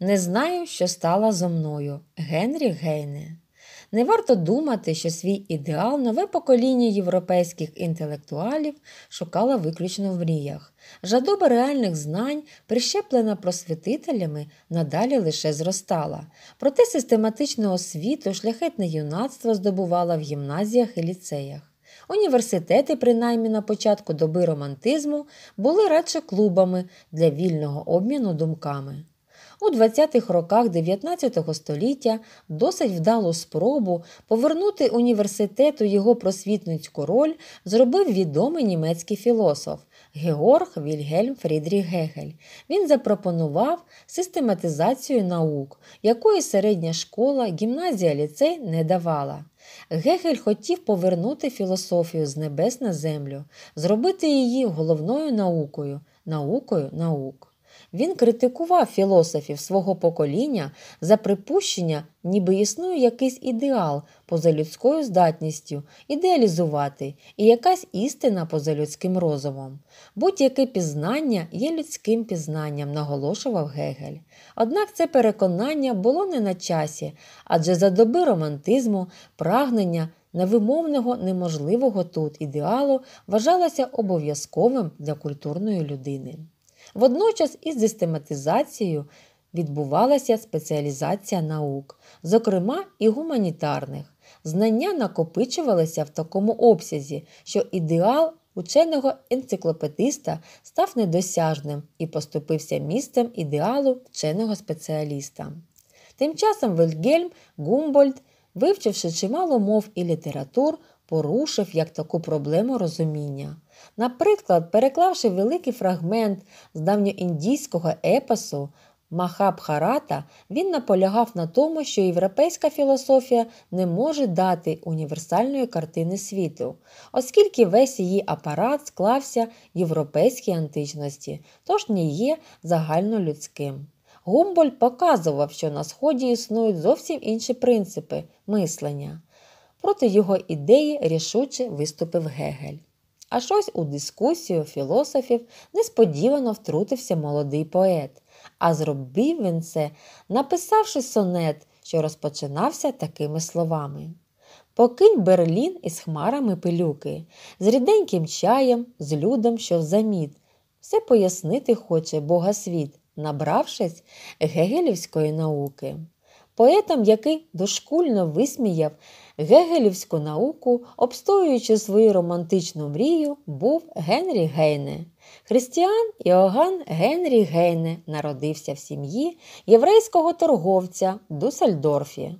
Не знаю, що стало зо мною, Генрі Гейне. Не варто думати, що свій ідеал нове покоління європейських інтелектуалів шукало виключно в мріях. Жадоба реальних знань, прищеплена просвітителями, надалі лише зростала. Проте систематичну освіту шляхетне юнацтво здобувала в гімназіях і ліцеях. Університети, принаймні на початку доби романтизму, були радше клубами для вільного обміну думками у 20-х роках 19 століття досить вдалу спробу повернути університету його просвітницьку роль зробив відомий німецький філософ Георг Вільгельм Фрідріх Гегель. Він запропонував систематизацію наук, якої середня школа, гімназія ліцей не давала. Гегель хотів повернути філософію з небес на землю, зробити її головною наукою, наукою наук він критикував філософів свого покоління за припущення, ніби існує якийсь ідеал поза людською здатністю ідеалізувати і якась істина поза людським розумом. Будь-яке пізнання є людським пізнанням, наголошував Гегель. Однак це переконання було не на часі, адже за доби романтизму, прагнення. Невимовного неможливого тут ідеалу вважалося обов'язковим для культурної людини. Водночас із систематизацією відбувалася спеціалізація наук, зокрема і гуманітарних. Знання накопичувалися в такому обсязі, що ідеал ученого енциклопедиста став недосяжним і поступився місцем ідеалу вченого спеціаліста. Тим часом Вильгельм Гумбольд, вивчивши чимало мов і літератур, порушив як таку проблему розуміння. Наприклад, переклавши великий фрагмент з давньоіндійського епосу Махабхарата, він наполягав на тому, що європейська філософія не може дати універсальної картини світу, оскільки весь її апарат склався європейській античності, тож не є загальнолюдським. Гумбольд показував, що на Сході існують зовсім інші принципи мислення. Проти його ідеї рішуче виступив Гегель. А щось у дискусію філософів несподівано втрутився молодий поет, а зробив він це, написавши сонет, що розпочинався такими словами. Покинь Берлін із хмарами пилюки, з ріденьким чаєм, з людом, що взаміт. Все пояснити хоче Бога світ, набравшись гегелівської науки поетом, який дошкульно висміяв гегелівську науку, обстоюючи свою романтичну мрію, був Генрі Гейне. Христіан Іоганн Генрі Гейне народився в сім'ї єврейського торговця в Дусальдорфі.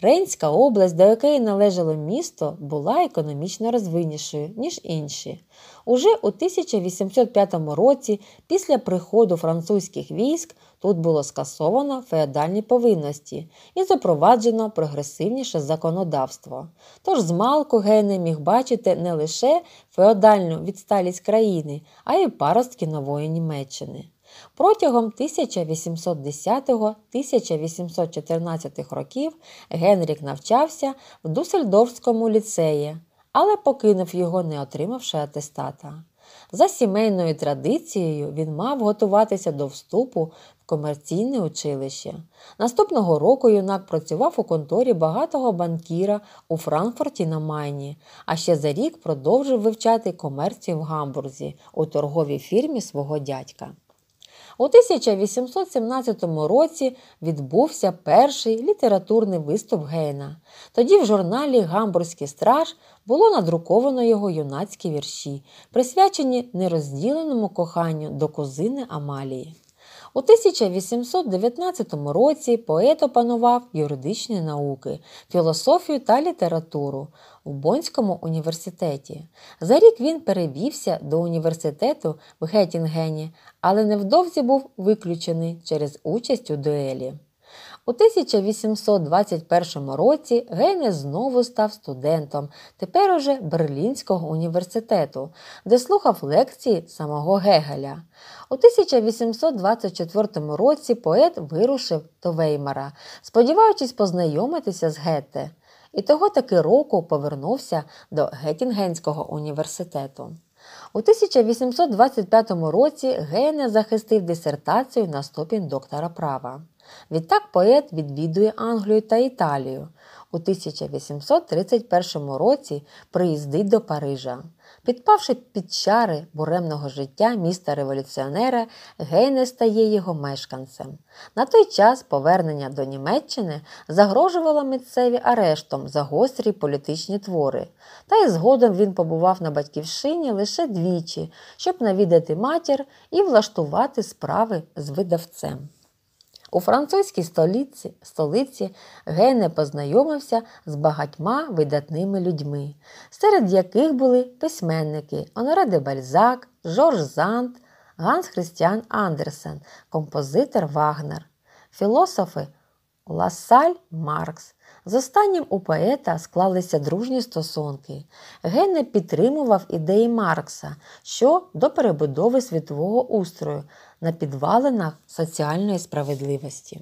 Рейнська область, до якої належало місто, була економічно розвинішою, ніж інші. Уже у 1805 році, після приходу французьких військ, тут було скасовано феодальні повинності і запроваджено прогресивніше законодавство. Тож змалку малку Гене міг бачити не лише феодальну відсталість країни, а й паростки нової Німеччини. Протягом 1810-1814 років Генрік навчався в Дусельдорфському ліцеї, але покинув його, не отримавши атестата. За сімейною традицією він мав готуватися до вступу в комерційне училище. Наступного року юнак працював у конторі багатого банкіра у Франкфурті на Майні, а ще за рік продовжив вивчати комерцію в Гамбурзі у торговій фірмі свого дядька. У 1817 році відбувся перший літературний виступ Гейна. Тоді в журналі Гамбурзький страж було надруковано його юнацькі вірші, присвячені нерозділеному коханню до кузини Амалії. У 1819 році поет опанував юридичні науки, філософію та літературу у Бонському університеті. За рік він перевівся до університету в Геттінгені, але невдовзі був виключений через участь у дуелі. У 1821 році Гене знову став студентом, тепер уже Берлінського університету, де слухав лекції самого Гегеля. У 1824 році поет вирушив до Веймара, сподіваючись познайомитися з Гетте. І того таки року повернувся до Геттінгенського університету. У 1825 році Гене захистив дисертацію на ступінь доктора права. Відтак поет відвідує Англію та Італію. У 1831 році приїздить до Парижа. Підпавши під чари буремного життя міста революціонера, Гейне стає його мешканцем. На той час повернення до Німеччини загрожувало митцеві арештом за гострі політичні твори, та й згодом він побував на батьківщині лише двічі, щоб навідати матір і влаштувати справи з видавцем. У французькій столиці столиці Гене познайомився з багатьма видатними людьми, серед яких були письменники Оноре де Бальзак, Жорж Зант, Ганс Христіан Андерсен, композитор Вагнер, філософи Ласаль Маркс. З останнім у поета склалися дружні стосунки. Гене підтримував ідеї Маркса що до перебудови світового устрою на підвалинах соціальної справедливості.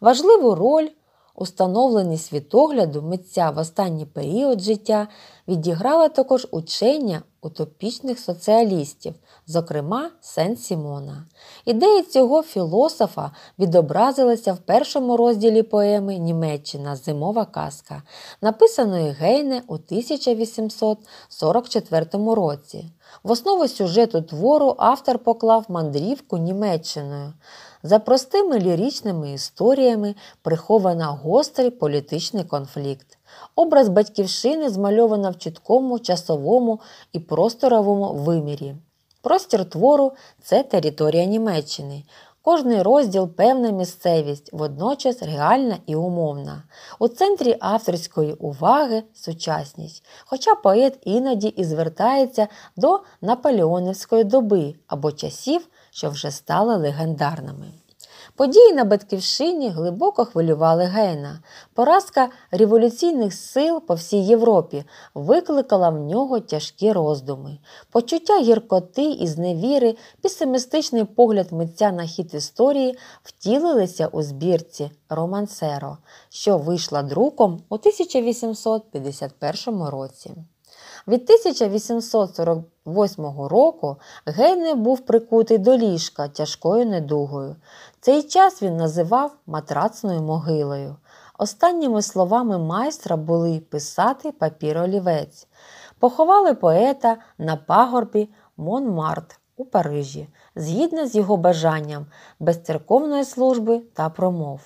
Важливу роль у становленні світогляду митця в останній період життя відіграла також учення утопічних соціалістів, зокрема Сен Сімона. Ідеї цього філософа відобразилися в першому розділі поеми Німеччина Зимова казка, написаної Гейне у 1844 році. В основу сюжету твору автор поклав мандрівку Німеччиною. За простими лірічними історіями прихована гострий політичний конфлікт. Образ батьківщини змальовано в чіткому, часовому і просторовому вимірі. Простір твору це територія Німеччини. Кожний розділ певна місцевість, водночас реальна і умовна. У центрі авторської уваги сучасність, хоча поет іноді і звертається до наполеонівської доби або часів, що вже стали легендарними. Події на Батьківщині глибоко хвилювали Гейна. Поразка революційних сил по всій Європі викликала в нього тяжкі роздуми. Почуття гіркоти і зневіри, песимістичний погляд митця на хід історії втілилися у збірці Романсеро, що вийшла друком у 1851 році. Від 1848 року Гейне був прикутий до ліжка тяжкою недугою. Цей час він називав матрацною могилою. Останніми словами майстра були писати папіролівець. Поховали поета на пагорбі Монмарт у Парижі, згідно з його бажанням без церковної служби та промов.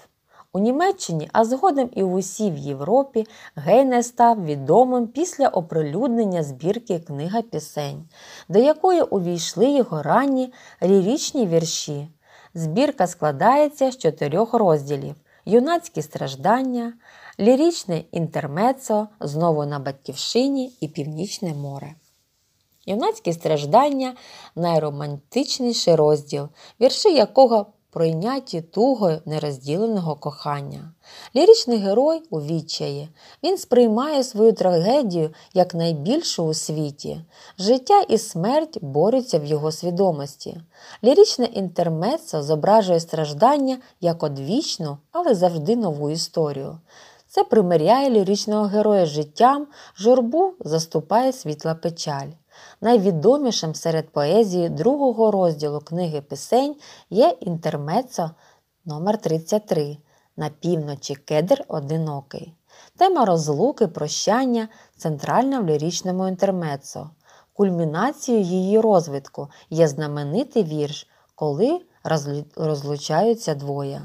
У Німеччині, а згодом і в усій Європі, Гейне став відомим після оприлюднення збірки Книга пісень, до якої увійшли його ранні лірічні вірші. Збірка складається з чотирьох розділів: юнацькі страждання, лірічне інтермецо, знову на Батьківщині і Північне море. Юнацькі страждання найромантичніший розділ, вірші якого пройняті тугою нерозділеного кохання. Ліричний герой у відчаї. Він сприймає свою трагедію як найбільшу у світі. Життя і смерть борються в його свідомості. Ліричне інтермецо зображує страждання як одвічну, але завжди нову історію. Це примиряє ліричного героя життям, журбу заступає світла печаль. Найвідомішим серед поезії другого розділу книги пісень є інтермецо номер 33 на півночі кедр одинокий. Тема розлуки, прощання центральна в лірічному інтермецо. Кульмінацією її розвитку є знаменитий вірш, коли розлучаються двоє.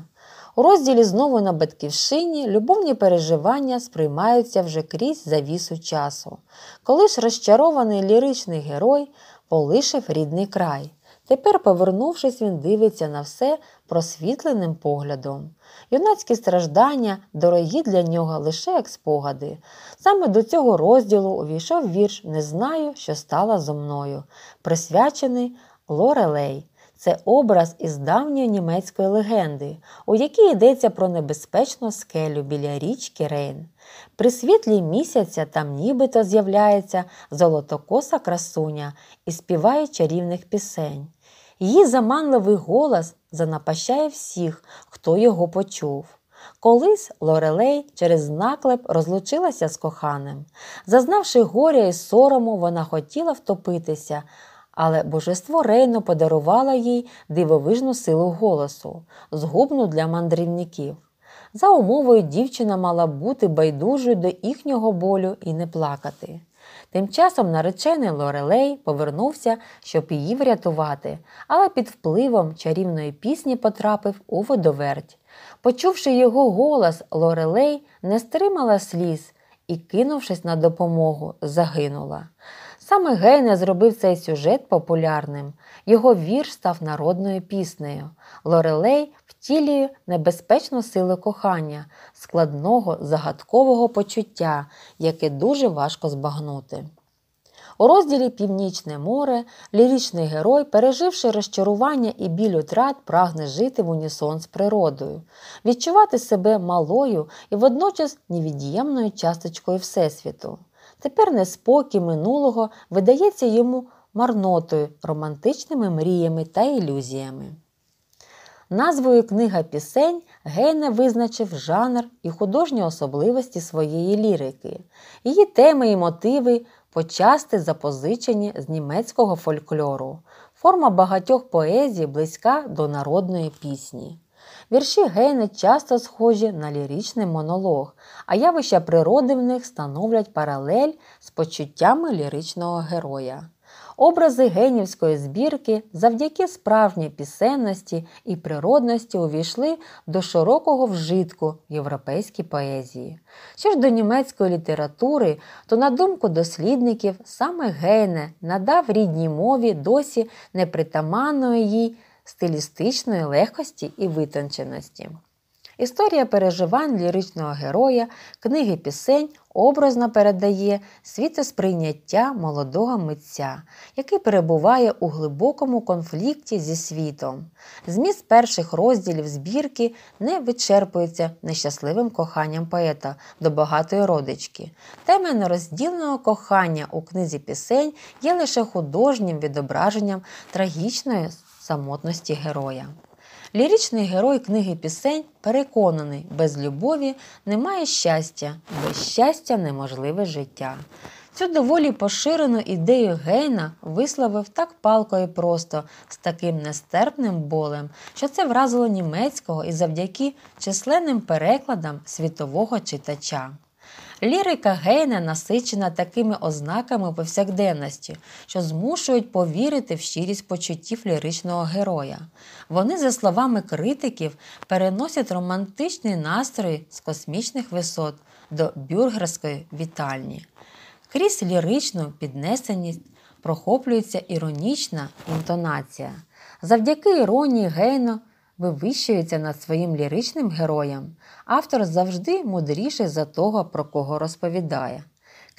У розділі знову на батьківщині любовні переживання сприймаються вже крізь завісу часу, коли ж розчарований ліричний герой полишив рідний край. Тепер, повернувшись, він дивиться на все просвітленим поглядом. Юнацькі страждання дорогі для нього лише як спогади. Саме до цього розділу увійшов вірш Не знаю, що стало зо мною, присвячений Лорелей. Це образ із давньої німецької легенди, у якій йдеться про небезпечну скелю біля річки Рейн. При світлі місяця там нібито з'являється золотокоса красуня і співає чарівних пісень. Її заманливий голос занапащає всіх, хто його почув. Колись Лорелей через наклеп розлучилася з коханим. Зазнавши горя і сорому, вона хотіла втопитися але божество рейно подарувало їй дивовижну силу голосу, згубну для мандрівників. За умовою дівчина мала бути байдужою до їхнього болю і не плакати. Тим часом наречений Лорелей повернувся, щоб її врятувати, але під впливом чарівної пісні потрапив у водоверть. Почувши його голос, Лорелей не стримала сліз і, кинувшись на допомогу, загинула. Саме Гейне зробив цей сюжет популярним. Його вірш став народною піснею. Лорелей втілює небезпечну силу кохання, складного загадкового почуття, яке дуже важко збагнути. У розділі Північне море ліричний герой, переживши розчарування і біль утрат, прагне жити в унісон з природою, відчувати себе малою і водночас невід'ємною часточкою Всесвіту. Тепер неспокій минулого видається йому марнотою, романтичними мріями та ілюзіями. Назвою книга пісень Гейне визначив жанр і художні особливості своєї лірики, її теми і мотиви почасти запозичені з німецького фольклору. Форма багатьох поезій близька до народної пісні. Вірші Гейне часто схожі на ліричний монолог, а явища природи в них становлять паралель з почуттями ліричного героя. Образи генівської збірки завдяки справжній пісенності і природності увійшли до широкого вжитку в європейській поезії. Що ж до німецької літератури, то, на думку дослідників, саме Гейне надав рідній мові досі непритаманної їй стилістичної легкості і витонченості. Історія переживань ліричного героя, книги пісень образно передає світосприйняття молодого митця, який перебуває у глибокому конфлікті зі світом. Зміст перших розділів збірки не вичерпується нещасливим коханням поета до багатої родички. Тема нероздільного кохання у книзі пісень є лише художнім відображенням трагічної самотності героя. Ліричний герой книги пісень переконаний, без любові немає щастя, без щастя неможливе життя. Цю доволі поширену ідею Гейна висловив так палко і просто, з таким нестерпним болем, що це вразило німецького і завдяки численним перекладам світового читача. Лірика Гейна насичена такими ознаками повсякденності, що змушують повірити в щирість почуттів ліричного героя. Вони, за словами критиків, переносять романтичний настрій з космічних висот до бюргерської вітальні. Крізь ліричну піднесеність прохоплюється іронічна інтонація. Завдяки іронії Гейно вивищується над своїм ліричним героєм, автор завжди мудріший за того, про кого розповідає.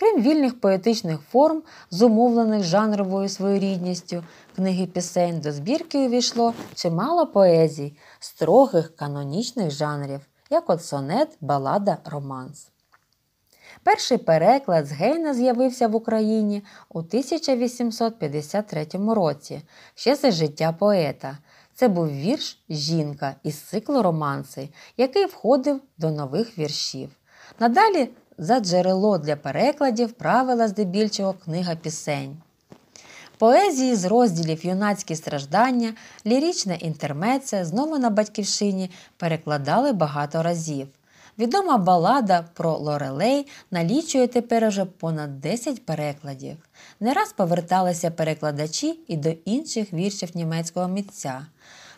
Крім вільних поетичних форм, зумовлених жанровою своєрідністю, книги пісень до збірки увійшло чимало поезій, строгих канонічних жанрів, як от сонет, балада, романс. Перший переклад з Гейна з'явився в Україні у 1853 році ще за життя поета, це був вірш Жінка із циклу романси, який входив до нових віршів. Надалі за джерело для перекладів правила здебільшого книга пісень. Поезії з розділів юнацькі страждання, лірічна інтермеце, знову на батьківщині перекладали багато разів. Відома балада про Лорелей налічує тепер уже понад 10 перекладів. Не раз поверталися перекладачі і до інших віршів німецького митця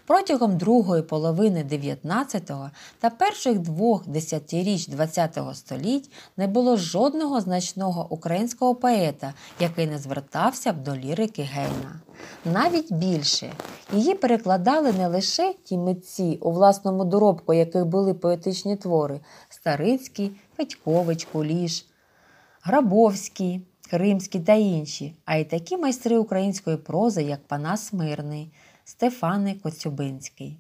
протягом другої половини 19 та перших двох десятиріч ХХ століть не було жодного значного українського поета, який не звертався б до лірики Гейна. Навіть більше її перекладали не лише ті митці, у власному доробку яких були поетичні твори Старицький, Петькович, Куліш, Грабовський. Кримські та інші, а й такі майстри української прози, як Панас Мирний, Стефани Коцюбинський.